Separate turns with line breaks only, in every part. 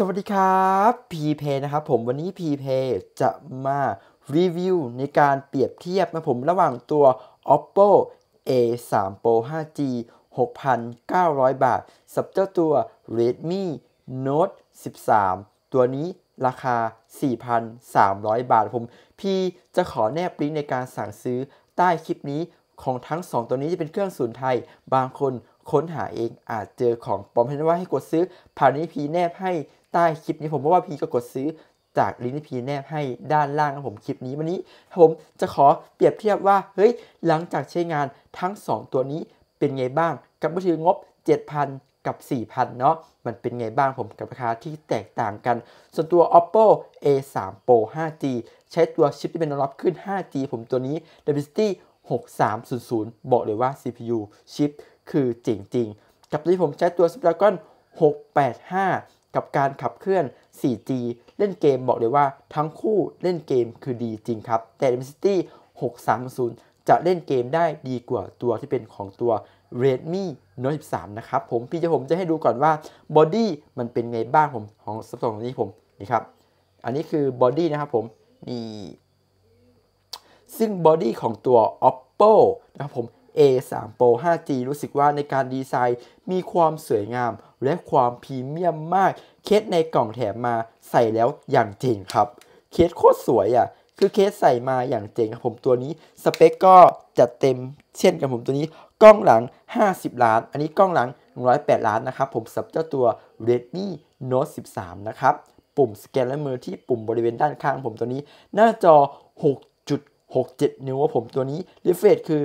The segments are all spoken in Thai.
สวัสดีครับ p ีเพนะครับ ผมวันนี้ p ีเพจะมารีวิวในการเปรียบเทียบนะผมระหว่างตัว Oppo A3 Pro 5G 6,900 บาทสับเจ้าตัว Redmi Note 13 ตัวนี้ราคา 4,300 บาท ผม พีจะขอแนบลิงก์ในการสั่งซื้อใต้คลิปนี้ของทั้ง 2 ตัวนี้จะเป็นเครื่องสูนไทยบางคนค้นหาเองอาจเจอของปลอมเห็นว่าให้กดซื้อ ผ่านนี้พีแนบให้ใต้คลิปนี้ผมว่าพีก็กดซื้อจากลิงก์ที่พีแนบให้ด้านล่างของผมคลิปนี้วันนี้ผมจะขอเปรียบเทียบว่าเฮ้ยหลังจากใช้งานทั้ง 2 ตัวนี้เป็นไงบ้าง กับบัญชีงบ 7,000 กับ 4,000 เนาะมันเป็นไงบ้างผมกับราคาที่แตกต่างกัน ส่วนตัว oppo a3 pro 5g ใช้ตัวชิปที่เป็นรับขึ้น 5g ผมตัวนี้ dimensity 6300บอกเลยว่า CPU ชิปคือจริงๆ กับที่ผมใช้ตัว Snapdragon 685กับการขับเคลื่อน 4G เล่นเกมบอกเลยว่าทั้งคู่เล่นเกมคือดีจริงครับแต่ Dimensity 630 จะเล่นเกมได้ดีกว่าตัวที่เป็นของตัว Redmi Note 13 นะครับ ผมพี่จะผมจะให้ดูก่อนว่าบอดี้มันเป็นไงบ้างผมของสับสองนี้ผม นี่ครับ อันนี้คือบอดี้นะครับผมนี่ซึ่งบอดี้ของตัว Oppo นะครับผม A3 Pro 5G รู้สึกว่าในการดีไซน์มีความสวยงามและความพรีเมียมมากเคสในกล่องแถมมาใส่แล้วอย่างจริงครับ เคสโคตรสวยอะ่ะ คือเคสใส่มาอย่างเจ๋งครับผมตัวนี้สเปคก็จะเต็มเช่นกับผมตัวนี้ กล้องหลัง 50 ล้าน อันนี้กล้องหลัง 108 ล้านนะครับ ผมสับเจ้าตัว Redmi Note 13 นะครับ ปุ่มสแกนและมือที่ปุ่มบริเวณด้านข้างผมตัวนี้หน้าจอ67นิ้วว่าผมตัวนี้รีเฟรชคือ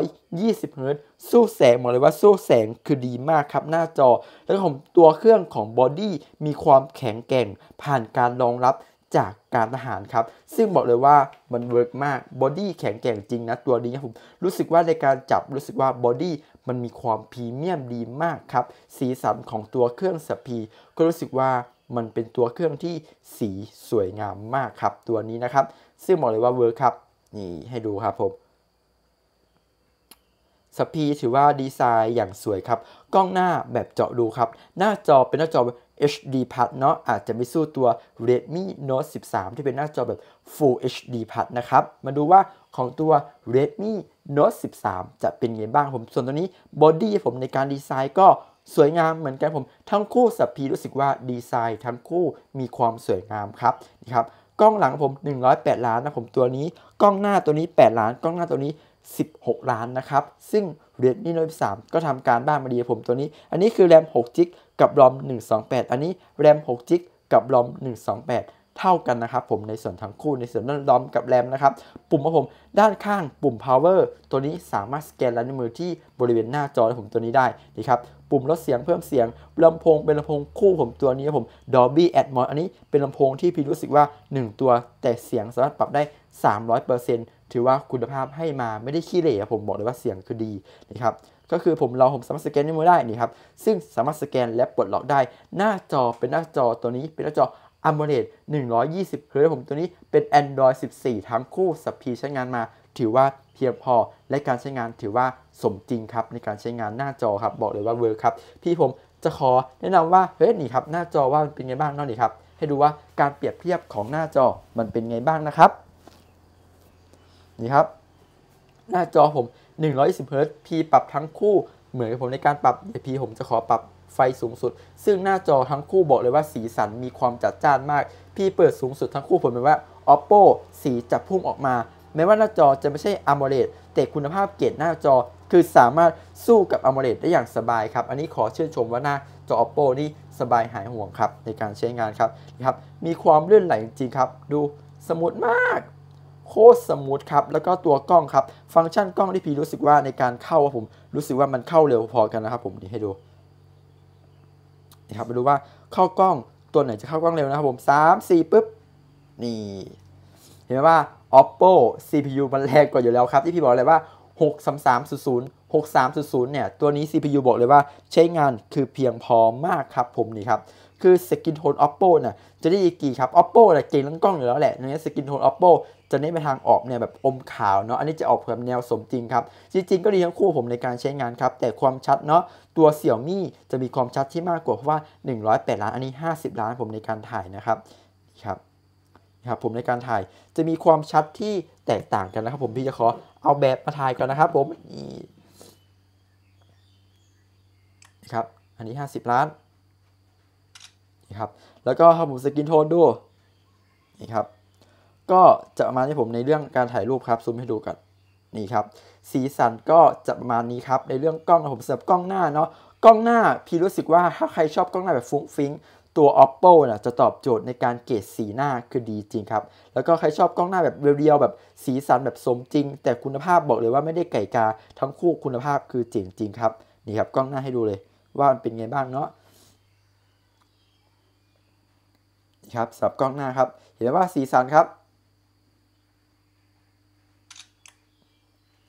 120เฮิร์ตสู้แสงบอกเลยว่าสู้แสงคือดีมากครับ หน้าจอ แล้วผมตัวเครื่องของบอดี้มีความแข็งแกร่งผ่านการรองรับจากการทหารครับ ซึ่งบอกเลยว่ามันเวิร์กมากบอดี้แข็งแกร่งจริงนะ ตัวนี้ครับผม รู้สึกว่าในการจับรู้สึกว่าบอดี้มันมีความพรีเมียมดีมากครับ สีสันของตัวเครื่องสปีก็รู้สึกว่ามันเป็นตัวเครื่องที่สีสวยงามมากครับตัวนี้นะครับซึ่งบอกเลยว่าเวิร์กครับนี่ให้ดูครับผมสปีถือว่าดีไซน์อย่างสวยครับ กล้องหน้าแบบเจาะดูครับ หน้าจอเป็นหน้าจอ HD Plus เนาะอาจจะไม่สู้ตัว Redmi Note 13 ที่เป็นหน้าจอแบบ Full HD Plus นะครับมาดูว่าของตัว Redmi Note 13 จะเป็นยังไงบ้างผม ส่วนตัวนี้บอดี้ผมในการดีไซน์ก็สวยงามเหมือนกันผมทั้งคู่สับพีรู้สึกว่าดีไซน์ทั้งคู่มีความสวยงามครับนี่ครับกล้องหลังผม 108 ล้านนะผมตัวนี้ กล้องหน้าตัวนี้ 8 ล้านกล้องหน้าตัวนี้ 16 ล้านนะครับซึ่งเรดนี่โน้ตมก็ทำการบ้านมาดีผมตัวนี้ อันนี้คือแรม6จิกกับรอม128 อันนี้แรม6จิกกับรอม128เท่ากันนะครับผมในส่วนทั้งคู่ในส่วนดอมกับแรมนะครับ ปุ่มของผมด้านข้างปุ่ม power ตัวนี้สามารถสแกนลายนิ้วมือที่บริเวณหน้าจอของผมตัวนี้ได้นี่ครับปุ่มลดเสียงเพิ่มเสียงลำโพงเป็นลำโพงคู่ผม ตัวนี้ผม Dolby Atmos อันนี้เป็นลำโพงที่พี่รู้สึกว่า 1 ตัวแต่เสียงสามารถปรับได้ 300%ถือว่าคุณภาพให้มาไม่ได้ขี้เหร่ผมบอกเลยว่าเสียงคือดีนะครับก็คือผมเราผมสามารถสแกนนิ้วมือได้นี่ครับซึ่งสามารถสแกนและปลดล็อกได้ หน้าจอเป็นหน้าจอตัวนี้เป็นหน้าจออั o l e d 120เฮิร์ตผมตัวนี้เป็น Android 14 ทั้งคู่สับพีใช้งานมา ถือว่าเพียงพอและการใช้งานถือว่าสมจริงครับในการใช้งานหน้าจอครับ บอกเลยว่าเวิร์ครับพี่ผมจะขอแนะนำว่าเฮ้ยนี่ครับหน้าจอว่ามันเป็นไงบ้างนอกนี่ครับให้ดูว่าการเปรียบเทียบของหน้าจอมันเป็นไงบ้างนะครับนี่ครับหน้าจอผม 120 h z พีปรับทั้งคู่ เหมือนกับผมในการปรับเดี๋ยวพีผมจะขอปรับไฟสูงสุด ซึ่งหน้าจอทั้งคู่บอกเลยว่าสีสันมีความจัดจ้านมาก พี่เปิดสูงสุดทั้งคู่ผมเป็นว่า oppo สีจะพุ่งออกมา แม้ว่าหน้าจอจะไม่ใช่ AMOLED แต่คุณภาพเกรดหน้าจอ คือสามารถสู้กับ AMOLED ได้อย่างสบายครับ อันนี้ขอเชื่อชมว่าหน้าจอ oppo นี่สบายหายห่วงครับ ในการใช้งานครับนะครับ มีความเลื่อนไหลจริงครับ ดูสมูทมาก โคตรสมูทครับ แล้วก็ตัวกล้องครับ ฟังก์ชันกล้องที่พีรู้สึกว่าในการเข้าผม รู้สึกว่ามันเข้าเร็วพอกันนะครับผม นี่ให้ดูนะครับไปดูว่าเข้ากล้องตัวไหนจะเข้ากล้องเร็วนะครับผม 3 4ปุ๊บ นี่ เห็นไหมว่า oppo cpu มันแรงกว่าอยู่แล้วครับ ที่พี่บอกเลยว่า 6 3 3 0 6300เนี่ยตัวนี้ CPU บอกเลยว่าใช้งานคือเพียงพอมากครับผมนี่ครับคือสกินโทน oppo นี่ะจะได้อีกกี่ครับ oppo นี่ยเก่งเรื่องกล้องอยู่แล้วแหละในนี้สกินโทน oppo จะเน้นไปทางออกเนี่ยแบบอมขาวเนาะอันนี้จะออกแบบแนวสมจริงครับจริงๆ ก็ดีทั้งคู่ผมในการใช้งานครับ แต่ความชัดเนาะตัวเสี่ยมี่จะมีความชัดที่มากกว่าเพราะว่า 108 ล้าน อันนี้ 50 ล้านผมในการถ่ายนะครับครับครับ ผมในการถ่ายจะมีความชัดที่แตกต่างกันนะครับ ผมพี่จะขอเอาแบบมาถ่ายก่อนนะครับผมนี่ครับอันนี้ 50 ล้านนี่ครับแล้วก็ครับผมสกินโทนดูนี่ครับก็จะประมาณนี้ผมในเรื่องการถ่ายรูปครับซูมให้ดูกันนี่ครับ สีสันก็จะประมาณนี้ครับในเรื่องกล้องผมสำหรับกล้องหน้าเนาะกล้องหน้าพี่รู้สึกว่า ถ้าใครชอบกล้องหน้าแบบฟุ้งฟิ้งตัว oppo นะจะตอบโจทย์ในการเกรดสีหน้าคือดีจริงครับแล้วก็ใครชอบกล้องหน้าแบบเรียวๆแบบสีสันแบบสมจริง แต่คุณภาพบอกเลยว่าไม่ได้ไก่กาทั้งคู่คุณภาพคือจริงจริงครับนี่ครับกล้องหน้าให้ดูเลยว่ามันเป็นไงบ้างเนาะครับสำหรับกล้องหน้าครับเห็นว่าสีสันครับ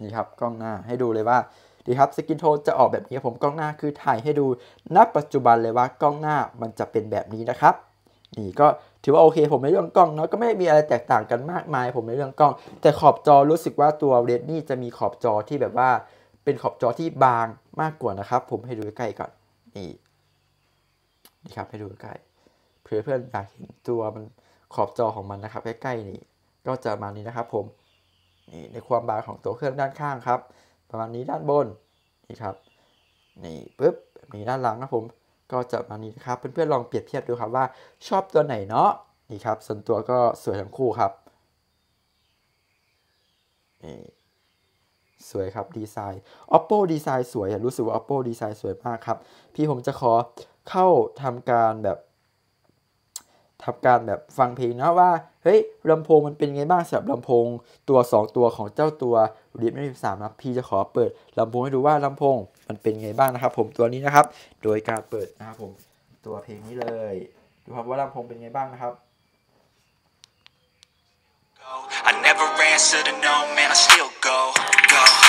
นี่ครับกล้องหน้าให้ดูเลยว่าดีครับสกินโทนจะออกแบบนี้ผมกล้องหน้าคือถ่ายให้ดูณปัจจุบันเลยว่ากล้องหน้ามันจะเป็นแบบนี้นะครับ นี่ก็ถือว่าโอเค ผมในเรื่องกล้องเนาะก็ไม่มีอะไรแตกต่างกันมากมาย ผมในเรื่องกล้อง แต่ขอบจอรู้สึกว่าตัวเรดมี่จะมีขอบจอที่แบบว่าเป็นขอบจอที่บางมากกว่านะครับ ผมให้ดูใกล้ก่อนนี่นี่ครับให้ดูใกล้เพื่อเพื่อนอยากเห็นตัวมันขอบจอของมันนะครับใกล้ๆนี่ก็จะมานี้นะครับผมนี่ในความบางของตัวเครื่องด้านข้างครับ ประมาณนี้ด้านบนนี่ครับนี่ปุ๊บมีด้านหลังครับผมก็จะมานี้นะครับเพื่อนๆลองเปรียบเทียบดูครับว่าชอบตัวไหนเนาะ นี่ครับส่วนตัวก็สวยทั้งคู่ครับ นี่ สวยครับ ดีไซน์ oppo ดีไซน์สวย รู้สึกว่า oppo ดีไซน์สวยมากครับพี่ผมจะขอเข้าทำการแบบทาการแบบฟังเพลงนะว่า เฮ้ยลำโพงมันเป็นไงบ้างสำหรับลำโพงตัว 2 ตัวของเจ้าตัวรีบไม่สิบสามนะพี่จะขอเปิดลำโพงให้ดูว่าลำโพงมันเป็นไงบ้างนะครับ ผมตัวนี้นะครับ โดยการเปิดนะครับผม ตัวเพลงนี้เลย ดูครับว่าลำโพงเป็นไงบ้างนะครับ I never answer to no man I still go go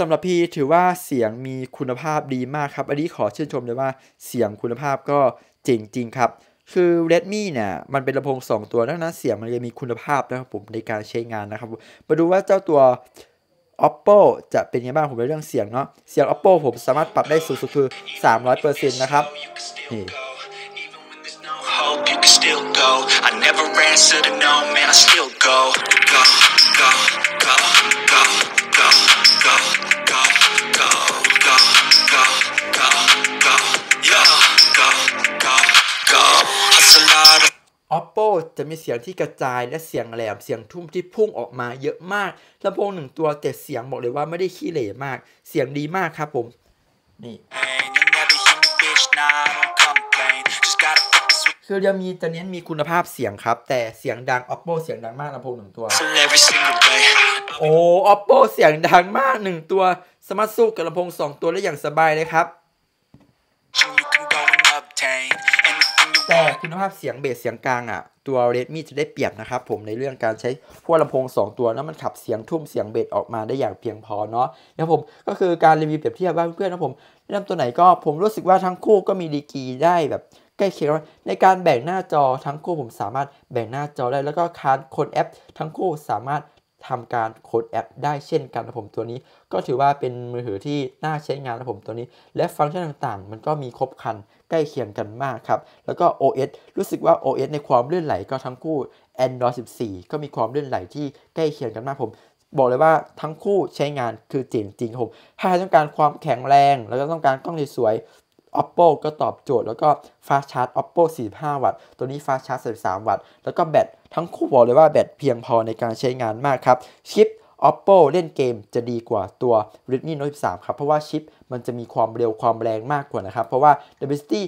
สำหรับพี่ถือว่าเสียงมีคุณภาพดีมากครับ อันนี้ขอชื่นชมเลยว่าเสียงคุณภาพก็เจ๋งจริงครับ คือ Redmi เนี่ย มันเป็นลำโพง 2 ตัวดังนั้นเสียงมันเลยมีคุณภาพนะครับผมในการใช้งานนะครับมาดูว่าเจ้าตัว oppo จะเป็นยังไงบ้าง ผมในเรื่องเสียงเนาะเสียง oppo ผมสามารถปรับได้สูงสุดคือ 300%นะครับนี่ I never answer to no man I still go go go o ป p o จะมีเสียงที่กระจายและเสียงแหลมเสียงทุ่มที่พุ่งออกมาเยอะมากลำโพงหนึ่งตัวแต่เสียงบอกเลยว่าไม่ได้ขี้เหร่มากเสียงดีมากครับผมนี่คือเรามีจอนน้มีคุณภาพเสียงครับแต่เสียงดัง o ป p o เสียงดังมากลำโพงหนึ่งตัวโอ้ o ป p o เสียงดังมากหนึ่งตัวสามารถสู้กับลำโพงสองตัวได้อย่างสบายเลยครับคุณภาพเสียงเบสเสียงกลางอ่ะตัว Redmi จะได้เปรียบนะครับผมในเรื่องการใช้พวกลำโพง2ตัวแล้วมันขับเสียงทุ่มเสียงเบสออกมาได้อย่างเพียงพอเนาะนะผมก็คือการรีวิวเปรียบเทียบว่าเพื่อนๆนะผมเริ่มตัวไหนก็ผมรู้สึกว่าทั้งคู่ก็มีดีกีได้แบบ ใกล้เคียงในการแบ่งหน้าจอทั้งคู่ผมสามารถแบ่งหน้าจอได้ แล้วก็คานค้นแอปทั้งคู่สามารถทำการโค้ดแอปได้เช่น กันนะผมตัวนี้ ก็ถือว่าเป็นมือถือที่น่าใช้งานนะผมตัวนี้ และฟังก์ชันต่าง ๆ มันก็มีครบครันใกล้เคียงกันมากครับ แล้วก็ OS รู้สึกว่า OS ในความลื่นไหลก็ทั้งคู่ Android 14 ก็มีความลื่นไหลที่ใกล้เคียงกันมากผม บอกเลยว่าทั้งคู่ใช้งานคือจริงจริงครับ ถ้าต้องการความแข็งแรงแล้วก็ต้องการกล้องสวย Oppo ก็ตอบโจทย์แล้วก็ Fast Charge Oppo 45 วัตต์ ตัวนี้ Fast Charge 1 3วัตต์แล้วก็แบตทั้งคู่บอกเลยว่าแบตเพียงพอในการใช้งานมากครับชิป Oppo เล่นเกมจะดีกว่าตัว Redmi Note 13 ครับ เพราะว่าชิปมันจะมีความเร็วความแรงมากกว่านะครับ เพราะว่า Dimensity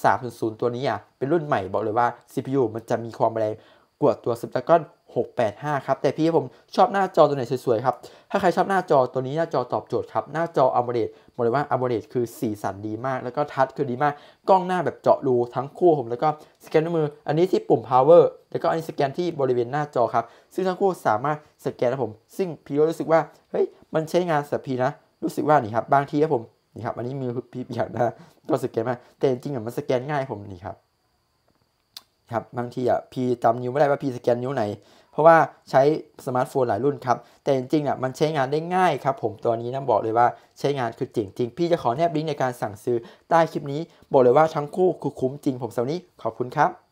6300 ตัวนี้อ่ะเป็นรุ่นใหม่บอกเลยว่า CPU มันจะมีความแรงกว่าตัว Snapdragon 685ครับ แต่พี่ผมชอบหน้าจอตัวไหนสวยๆครับ ถ้าใครชอบหน้าจอตัวนี้หน้าจอตอบโจทย์ครับ หน้าจออัลเบรดบอกเลยว่าอัลเบรดคือสีสันดีมาก แล้วก็ทัชคือดีมาก กล้องหน้าแบบเจาะรูทั้งคู่ผมแล้วก็สแกนด้วยมือ อันนี้ที่ปุ่ม power แล้วก็อันนี้สแกนที่บริเวณหน้าจอครับ ซึ่งทั้งคู่สามารถสแกนนะผม ซึ่งพี่รู้สึกว่า เฮ้ย มันใช้งานสับพีนะ รู้สึกว่านี่ครับ บางทีครับผม นี่ครับ อันนี้มือพี่อยากนะก็สแกนมาแต่จริงๆมันสแกนง่ายผมนี่ครับครับบางทีอ่ะพีจำนิ้วไม่ได้ว่าพีสแกนนิ้วไหน เพราะว่าใช้สมาร์ทโฟนหลายรุ่นครับแต่จริงๆอ่ะมันใช้งานได้ง่ายครับ ผมตัวนี้นะบอกเลยว่าใช้งานคือจริงจริงพี่จะขอแนบลิงก์ในการสั่งซื้อใต้คลิปนี้ บอกเลยว่าทั้งคู่คือคุ้มจริงผมสำนี้ ขอบคุณครับ